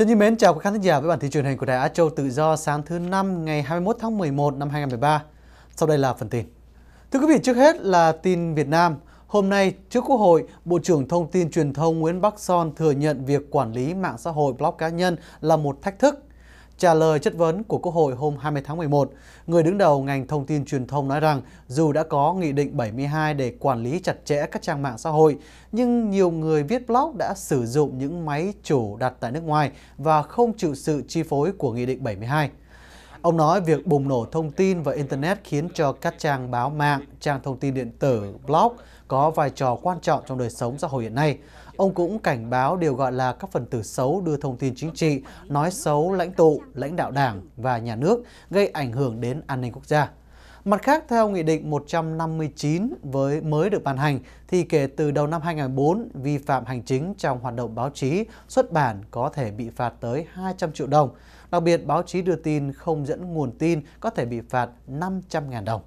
Chân Như Mến chào các khán giả với bản tin truyền hình của Đài Á Châu Tự Do sáng thứ năm ngày 21 tháng 11 năm 2013. Sau đây là phần tin. Thưa quý vị, trước hết là tin Việt Nam. Hôm nay, trước Quốc hội, Bộ trưởng Thông tin Truyền thông Nguyễn Bắc Son thừa nhận việc quản lý mạng xã hội blog cá nhân là một thách thức Trả lời chất vấn của Quốc hội hôm 20 tháng 11, người đứng đầu ngành thông tin truyền thông nói rằng dù đã có Nghị định 72 để quản lý chặt chẽ các trang mạng xã hội, nhưng nhiều người viết blog đã sử dụng những máy chủ đặt tại nước ngoài và không chịu sự chi phối của Nghị định 72. Ông nói việc bùng nổ thông tin và Internet khiến cho các trang báo mạng, trang thông tin điện tử, blog có vai trò quan trọng trong đời sống xã hội hiện nay. Ông cũng cảnh báo điều gọi là các phần tử xấu đưa thông tin chính trị, nói xấu lãnh tụ, lãnh đạo đảng và nhà nước, gây ảnh hưởng đến an ninh quốc gia. Mặt khác, theo Nghị định 159 với mới được ban hành, thì kể từ đầu năm 2004, vi phạm hành chính trong hoạt động báo chí, xuất bản có thể bị phạt tới 200 triệu đồng. Đặc biệt, báo chí đưa tin không dẫn nguồn tin có thể bị phạt 500.000 đồng.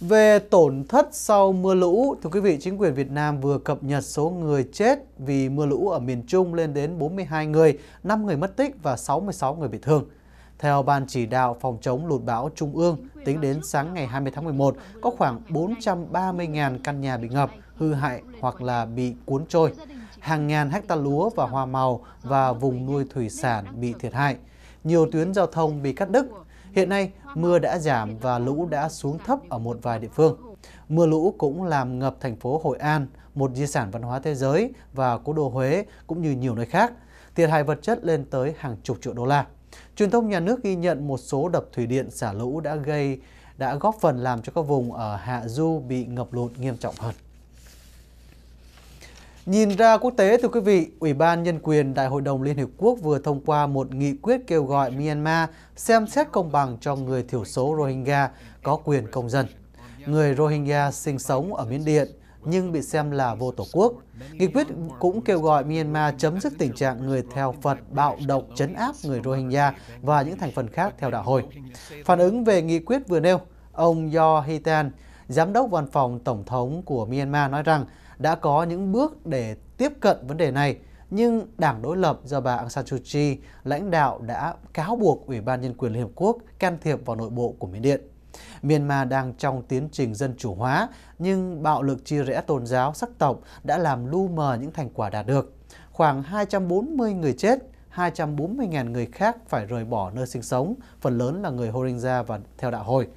Về tổn thất sau mưa lũ, thưa quý vị, chính quyền Việt Nam vừa cập nhật số người chết vì mưa lũ ở miền Trung lên đến 42 người, 5 người mất tích và 66 người bị thương. Theo Ban Chỉ đạo Phòng chống lụt bão Trung ương, tính đến sáng ngày 20 tháng 11, có khoảng 430.000 căn nhà bị ngập, hư hại hoặc là bị cuốn trôi. Hàng ngàn hecta lúa và hoa màu và vùng nuôi thủy sản bị thiệt hại. Nhiều tuyến giao thông bị cắt đứt, Hiện nay, mưa đã giảm và lũ đã xuống thấp ở một vài địa phương. Mưa lũ cũng làm ngập thành phố Hội An, một di sản văn hóa thế giới và cố đô Huế cũng như nhiều nơi khác, thiệt hại vật chất lên tới hàng chục triệu đô la. Truyền thông nhà nước ghi nhận một số đập thủy điện xả lũ đã gây đã góp phần làm cho các vùng ở Hạ Du bị ngập lụt nghiêm trọng hơn. Nhìn ra quốc tế thưa quý vị, Ủy ban Nhân quyền Đại hội đồng Liên Hiệp Quốc vừa thông qua một nghị quyết kêu gọi Myanmar xem xét công bằng cho người thiểu số Rohingya có quyền công dân. Người Rohingya sinh sống ở Miến Điện nhưng bị xem là vô tổ quốc. Nghị quyết cũng kêu gọi Myanmar chấm dứt tình trạng người theo Phật bạo động chấn áp người Rohingya và những thành phần khác theo đạo hồi. Phản ứng về nghị quyết vừa nêu, ông Yo Hitan, Giám đốc Văn phòng Tổng thống của Myanmar nói rằng đã có những bước để tiếp cận vấn đề này, nhưng đảng đối lập do bà Aung San Suu Kyi lãnh đạo đã cáo buộc Ủy ban Nhân quyền Liên Hợp Quốc can thiệp vào nội bộ của Miến Điện. Myanmar đang trong tiến trình dân chủ hóa, nhưng bạo lực chia rẽ tôn giáo sắc tộc đã làm lu mờ những thành quả đạt được. Khoảng 240 người chết, 240.000 người khác phải rời bỏ nơi sinh sống, phần lớn là người Rohingya và theo đạo hồi.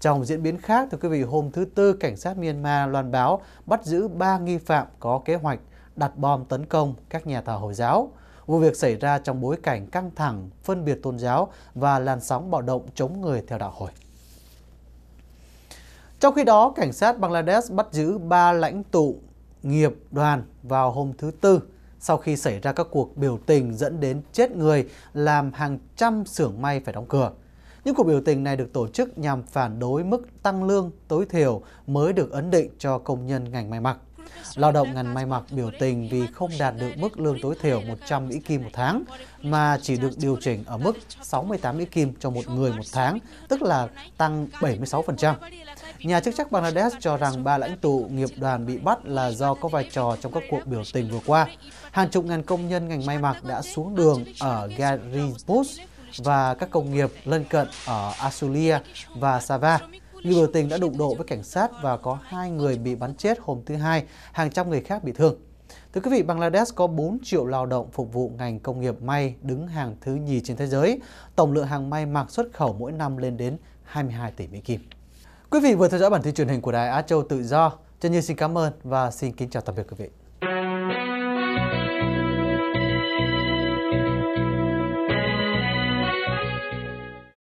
Trong diễn biến khác, thưa quý vị, hôm thứ Tư, cảnh sát Myanmar loan báo bắt giữ 3 nghi phạm có kế hoạch đặt bom tấn công các nhà thờ Hồi giáo. Vụ việc xảy ra trong bối cảnh căng thẳng, phân biệt tôn giáo và làn sóng bạo động chống người theo đạo hồi. Trong khi đó, cảnh sát Bangladesh bắt giữ 3 lãnh tụ nghiệp đoàn vào hôm thứ Tư sau khi xảy ra các cuộc biểu tình dẫn đến chết người làm hàng trăm xưởng may phải đóng cửa. Những cuộc biểu tình này được tổ chức nhằm phản đối mức tăng lương tối thiểu mới được ấn định cho công nhân ngành may mặc. Lao động ngành may mặc biểu tình vì không đạt được mức lương tối thiểu 100 Mỹ Kim một tháng, mà chỉ được điều chỉnh ở mức 68 Mỹ Kim cho một người một tháng, tức là tăng 76%. Nhà chức trách Bangladesh cho rằng ba lãnh tụ nghiệp đoàn bị bắt là do có vai trò trong các cuộc biểu tình vừa qua. Hàng chục ngàn công nhân ngành may mặc đã xuống đường ở Garibus, và các công nghiệp lân cận ở Asulia và Sava. Người biểu tình đã đụng độ với cảnh sát và có hai người bị bắn chết hôm thứ Hai, hàng trăm người khác bị thương. Thưa quý vị, Bangladesh có 4 triệu lao động phục vụ ngành công nghiệp may đứng hàng thứ nhì trên thế giới. Tổng lượng hàng may mặc xuất khẩu mỗi năm lên đến 22 tỷ Mỹ Kim. Quý vị vừa theo dõi bản tin truyền hình của Đài Á Châu Tự Do. Chân Như xin cảm ơn và xin kính chào tạm biệt quý vị.